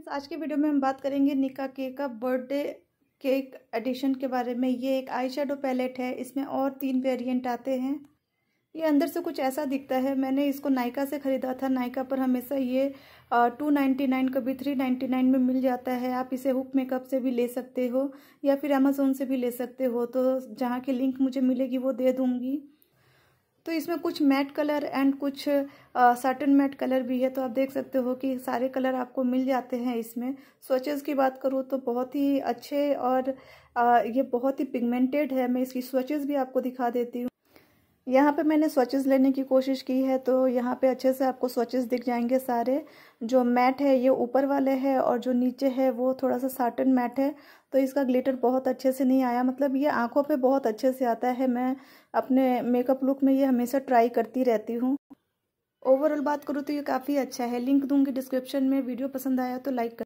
friends आज के video में हम बात करेंगे निका केक का बर्थडे केक एडिशन के बारे में ये एक आई शेडो पैलेट है इसमें और तीन वेरिएंट आते हैं ये अंदर से कुछ ऐसा दिखता है मैंने इसको नायका से ख़रीदा था नायका पर हमेशा ये टू नाइन्टी नाइन कभी थ्री नाइन्टी नाइन में मिल जाता है आप इसे हुक मेकअप से भी ले सकते हो या फिर अमेजोन से भी ले सकते हो तो जहाँ की लिंक मुझे मिलेगी वो दे दूँगी तो इसमें कुछ मैट कलर एंड कुछ सर्टन मैट कलर भी है तो आप देख सकते हो कि सारे कलर आपको मिल जाते हैं इसमें स्वचेज़ की बात करूँ तो बहुत ही अच्छे और आ, ये बहुत ही पिगमेंटेड है मैं इसकी स्वचेज़ भी आपको दिखा देती हूँ यहाँ पे मैंने स्वचेस लेने की कोशिश की है तो यहाँ पे अच्छे से आपको स्वचेस दिख जाएंगे सारे जो मैट है ये ऊपर वाले है और जो नीचे है वो थोड़ा सा साटन मैट है तो इसका ग्लिटर बहुत अच्छे से नहीं आया मतलब ये आंखों पे बहुत अच्छे से आता है मैं अपने मेकअप लुक में ये हमेशा ट्राई करती रहती हूँ ओवरऑल बात करूँ तो ये काफ़ी अच्छा है लिंक दूंगी डिस्क्रिप्शन में वीडियो पसंद आया तो लाइक